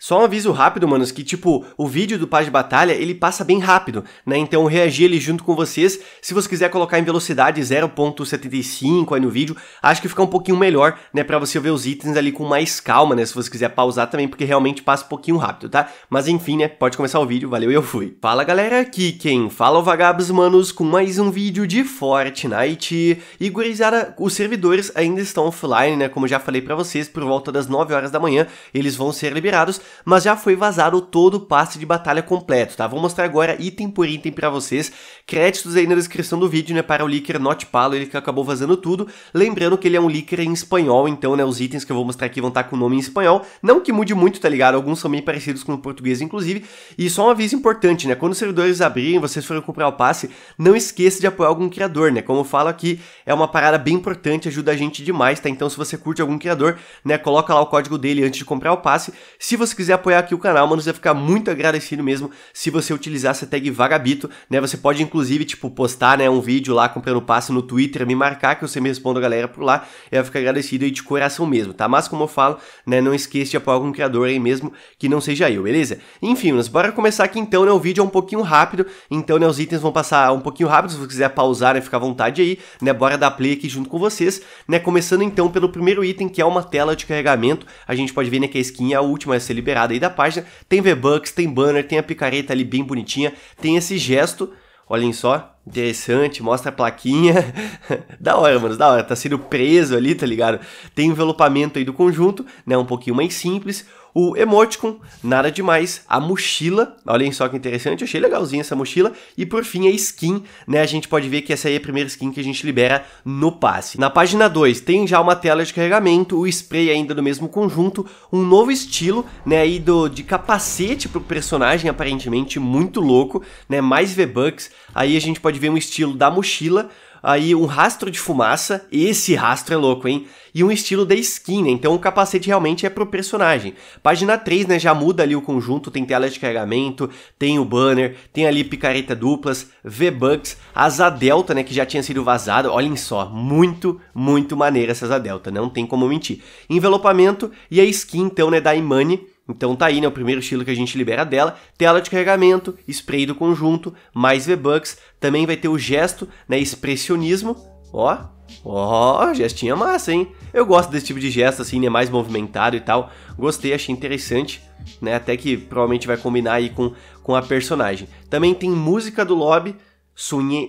Só um aviso rápido, manos, que tipo, o vídeo do Paz de Batalha, ele passa bem rápido, né? Então eu reagi ele junto com vocês. Se você quiser colocar em velocidade 0.75 aí no vídeo, acho que fica um pouquinho melhor, né? Pra você ver os itens ali com mais calma, né? Se você quiser pausar também, porque realmente passa um pouquinho rápido, tá? Mas enfim, né? Pode começar o vídeo, valeu e eu fui. Fala galera, aqui quem fala é o Vagabos, manos, com mais um vídeo de Fortnite. E gurizada, os servidores ainda estão offline, né? Como já falei pra vocês, por volta das 9 horas da manhã, eles vão ser liberados mas já foi vazado todo o passe de batalha completo, tá? Vou mostrar agora item por item para vocês. Créditos aí na descrição do vídeo, né, para o leaker Notpalo, ele que acabou vazando tudo. Lembrando que ele é um leaker em espanhol, então, né, os itens que eu vou mostrar aqui vão estar tá com o nome em espanhol. Não que mude muito, tá ligado? Alguns são bem parecidos com o português, inclusive. E só um aviso importante, né, quando os servidores abrirem, vocês forem comprar o passe, não esqueça de apoiar algum criador, né? Como eu falo aqui, é uma parada bem importante, ajuda a gente demais, tá? Então, se você curte algum criador, né, coloca lá o código dele antes de comprar o passe. Se você quiser apoiar aqui o canal, mano, você vai ficar muito agradecido mesmo se você utilizar essa tag Vagabito, né? Você pode, inclusive, tipo, postar, né, um vídeo lá comprando passe no Twitter, me marcar que você me responda a galera por lá, eu vou ficar agradecido aí de coração mesmo, tá? Mas, como eu falo, né, não esqueça de apoiar algum criador aí mesmo que não seja eu, beleza? Enfim, mas bora começar aqui então, né? O vídeo é um pouquinho rápido, então, né, os itens vão passar um pouquinho rápido, se você quiser pausar, né, fica à vontade aí, né? Bora dar play aqui junto com vocês, né? Começando então pelo primeiro item, que é uma tela de carregamento, a gente pode ver, né, que a skin é a última a ser liberada, liberada aí da página. Tem V-Bucks, tem banner, tem a picareta ali bem bonitinha, tem esse gesto, olhem só, interessante, mostra a plaquinha. da hora, mano, da hora, tá sendo preso ali, tá ligado? Tem envelopamento aí do conjunto, né, um pouquinho mais simples o emoticon, nada demais, a mochila, olhem só que interessante, achei legalzinha essa mochila, e por fim a skin, né, a gente pode ver que essa aí é a primeira skin que a gente libera no passe. Na página 2 tem já uma tela de carregamento, o spray ainda do mesmo conjunto, um novo estilo, né, aí do, de capacete pro personagem, aparentemente muito louco, né, mais V-Bucks, aí a gente pode ver um estilo da mochila, aí um rastro de fumaça, esse rastro é louco, hein? E um estilo da skin, né? Então o capacete realmente é pro personagem. Página 3, né, já muda ali o conjunto, tem tela de carregamento, tem o banner, tem ali picareta duplas, V-Bucks, asa delta, né, que já tinha sido vazada. Olhem só, muito, muito maneira essa asa delta, não tem como mentir. Envelopamento e a skin, então, né, da Imani, então tá aí, né, o primeiro estilo que a gente libera dela, tela de carregamento, spray do conjunto, mais V-Bucks, também vai ter o gesto, né, expressionismo, ó, ó, gestinha massa, hein? Eu gosto desse tipo de gesto, assim, né, mais movimentado e tal, gostei, achei interessante, né, até que provavelmente vai combinar aí com, com a personagem. Também tem música do lobby,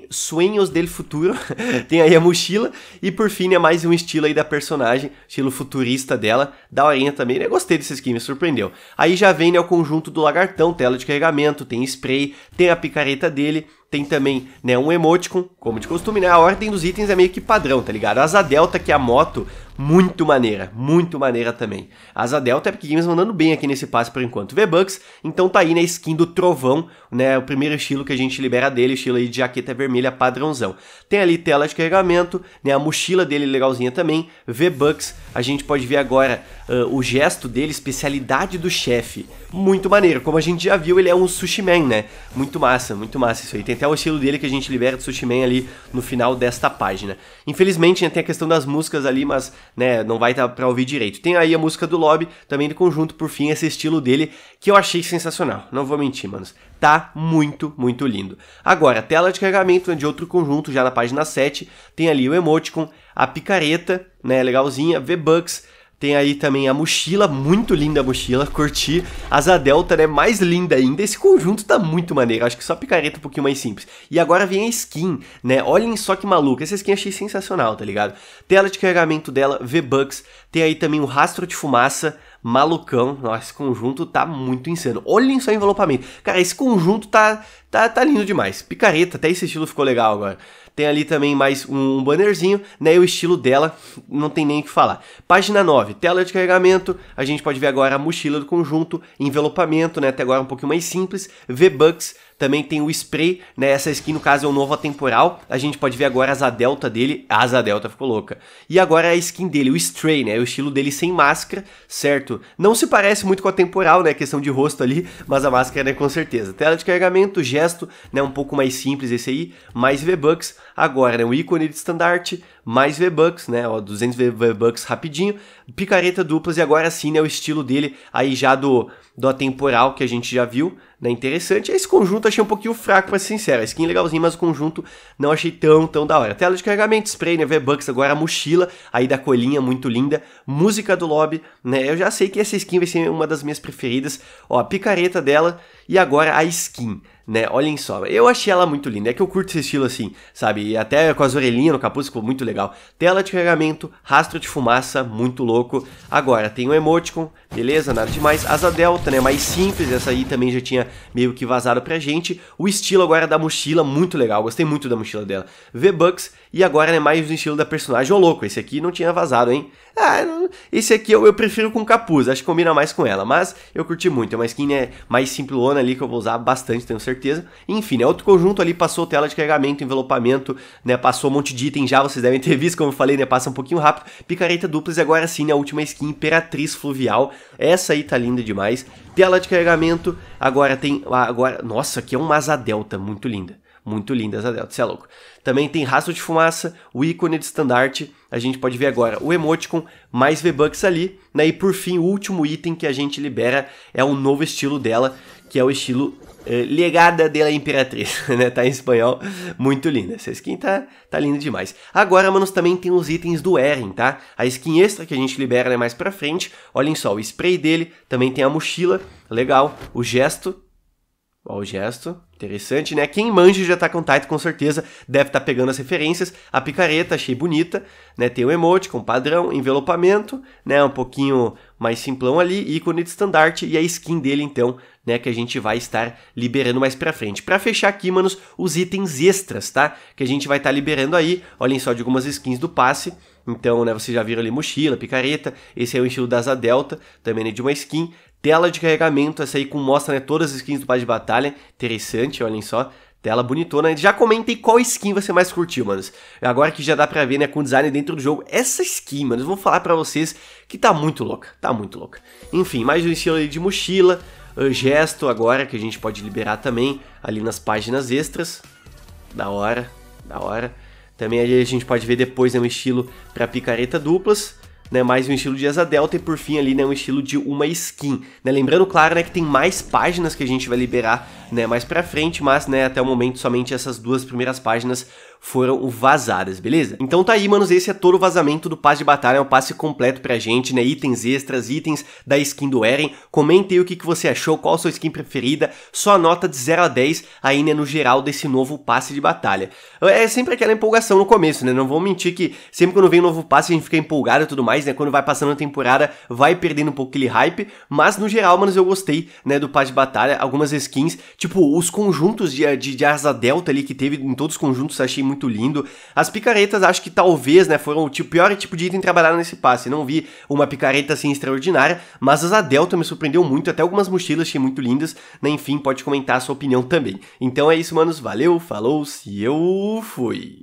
Sonhos del Futuro, tem aí a mochila, e por fim é né, mais um estilo aí da personagem, estilo futurista dela, da horinha também, né, Gostei desse skin, me surpreendeu. Aí já vem né, o conjunto do lagartão, tela de carregamento, tem spray, tem a picareta dele, tem também, né, um emoticon, como de costume, né? A ordem dos itens é meio que padrão, tá ligado? A Asa Delta, que é a moto, muito maneira, muito maneira também. A Asa Delta é Epic Games tá mandando bem aqui nesse passe por enquanto. V-Bucks, então tá aí na skin do Trovão, né? O primeiro estilo que a gente libera dele, estilo aí de jaqueta vermelha padrãozão. Tem ali tela de carregamento, né? A mochila dele legalzinha também. V-Bucks, a gente pode ver agora uh, o gesto dele, especialidade do chefe. Muito maneiro, como a gente já viu, ele é um sushi man, né? Muito massa, muito massa isso aí. Tem até o estilo dele que a gente libera do Sushi Man ali no final desta página. Infelizmente, né, tem a questão das músicas ali, mas né, não vai estar tá para ouvir direito. Tem aí a música do Lobby, também do conjunto, por fim, esse estilo dele que eu achei sensacional. Não vou mentir, manos. Tá muito, muito lindo. Agora, tela de carregamento né, de outro conjunto, já na página 7, tem ali o emoticon, a picareta, né, legalzinha, V-Bucks, tem aí também a mochila, muito linda a mochila, curti. Asa delta, né, mais linda ainda. Esse conjunto tá muito maneiro, acho que só picareta um pouquinho mais simples. E agora vem a skin, né, olhem só que maluca. Essa skin achei sensacional, tá ligado? Tela de carregamento dela, V-Bucks. Tem aí também o rastro de fumaça, malucão. Nossa, esse conjunto tá muito insano. Olhem só o envelopamento. Cara, esse conjunto tá, tá, tá lindo demais. Picareta, até esse estilo ficou legal agora. Tem ali também mais um bannerzinho, né? E o estilo dela, não tem nem o que falar. Página 9, tela de carregamento. A gente pode ver agora a mochila do conjunto, envelopamento, né? Até agora um pouquinho mais simples. V-Bucks, também tem o spray, né? Essa skin, no caso, é o novo atemporal. A gente pode ver agora a asa delta dele. A asa delta ficou louca. E agora é a skin dele, o stray, né? O estilo dele sem máscara, certo? Não se parece muito com a temporal, né? Questão de rosto ali, mas a máscara, né? Com certeza. Tela de carregamento, gesto, né? Um pouco mais simples esse aí. Mais V-Bucks. Agora, né, o ícone de estandarte, mais V-Bucks, né, ó, 200 V-Bucks rapidinho, picareta duplas e agora sim, né, o estilo dele aí já do, do atemporal que a gente já viu, né, interessante. Esse conjunto achei um pouquinho fraco, pra ser sincero, a skin legalzinha, mas o conjunto não achei tão, tão da hora. Tela de carregamento, spray, né, V-Bucks, agora a mochila aí da colinha, muito linda, música do lobby, né, eu já sei que essa skin vai ser uma das minhas preferidas, ó, a picareta dela e agora a skin né? Olhem só, eu achei ela muito linda. É que eu curto esse estilo assim, sabe? E até com as orelhinhas no capuz ficou muito legal. Tela de carregamento, rastro de fumaça, muito louco. Agora, tem o um emoticon, beleza? Nada demais. Asa delta, né? Mais simples, essa aí também já tinha meio que vazado pra gente. O estilo agora da mochila, muito legal. Gostei muito da mochila dela. V-Bucks, e agora é mais no estilo da personagem. Ô louco, esse aqui não tinha vazado, hein? Ah, não, esse aqui eu, eu, prefiro com capuz, acho que combina mais com ela. Mas eu curti muito, é uma skin né, mais simplona ali que eu vou usar bastante, tenho certeza. Enfim, né, outro conjunto ali passou tela de carregamento, envelopamento, né, passou um monte de item já, vocês devem ter visto, como eu falei, né, passa um pouquinho rápido. Picareta duplas e agora sim, né, a última skin Imperatriz Fluvial. Essa aí tá linda demais. Tela de carregamento, agora tem... Agora, nossa, aqui é um Asa Delta, muito linda muito lindas a você é louco. Também tem rastro de fumaça, o ícone de estandarte, a gente pode ver agora o emoticon, mais V-Bucks ali, né? E por fim, o último item que a gente libera é o novo estilo dela, que é o estilo eh, Legada de la Imperatriz, né? Tá em espanhol, muito linda. Essa skin tá, tá linda demais. Agora, manos, também tem os itens do Eren, tá? A skin extra que a gente libera né, mais pra frente, olhem só, o spray dele, também tem a mochila, legal, o gesto, Olha o gesto. Interessante, né? Quem manja de Attack tá on Titan, com certeza, deve estar tá pegando as referências. A picareta, achei bonita, né? Tem o emote com padrão, envelopamento, né? Um pouquinho mais simplão ali, ícone de estandarte e a skin dele, então, né? Que a gente vai estar liberando mais pra frente. Pra fechar aqui, manos, os itens extras, tá? Que a gente vai estar tá liberando aí. Olhem só de algumas skins do passe. Então, né, vocês já viram ali mochila, picareta, esse é o estilo da Asa Delta, também é de uma skin, Tela de carregamento, essa aí com mostra né, todas as skins do pai de Batalha. Interessante, olhem só. Tela bonitona. Já comentem qual skin você mais curtiu, manos. Agora que já dá pra ver, né, com design dentro do jogo. Essa skin, manos, vou falar pra vocês que tá muito louca. Tá muito louca. Enfim, mais um estilo de mochila. Uh, gesto agora, que a gente pode liberar também ali nas páginas extras. Da hora, da hora. Também ali a gente pode ver depois né, um estilo pra picareta duplas né, mais um estilo de asa delta e por fim ali, né, um estilo de uma skin. Né? Lembrando, claro, né, que tem mais páginas que a gente vai liberar né, mais pra frente, mas, né, até o momento somente essas duas primeiras páginas foram vazadas, beleza? Então tá aí, manos, esse é todo o vazamento do passe de batalha, é um passe completo pra gente, né, itens extras, itens da skin do Eren, comente aí o que, que você achou, qual a sua skin preferida, sua nota de 0 a 10 aí, né, no geral desse novo passe de batalha. É, é sempre aquela empolgação no começo, né, não vou mentir que sempre quando vem um novo passe a gente fica empolgado e tudo mais, né, quando vai passando a temporada vai perdendo um pouco aquele hype, mas no geral, manos, eu gostei, né, do passe de batalha, algumas skins Tipo, os conjuntos de, de, de, asa delta ali que teve em todos os conjuntos achei muito lindo. As picaretas, acho que talvez, né, foram o tipo, pior tipo de item trabalhado nesse passe. Não vi uma picareta assim extraordinária, mas asa delta me surpreendeu muito. Até algumas mochilas achei muito lindas. Né, enfim, pode comentar a sua opinião também. Então é isso, manos. Valeu, falou, se eu fui.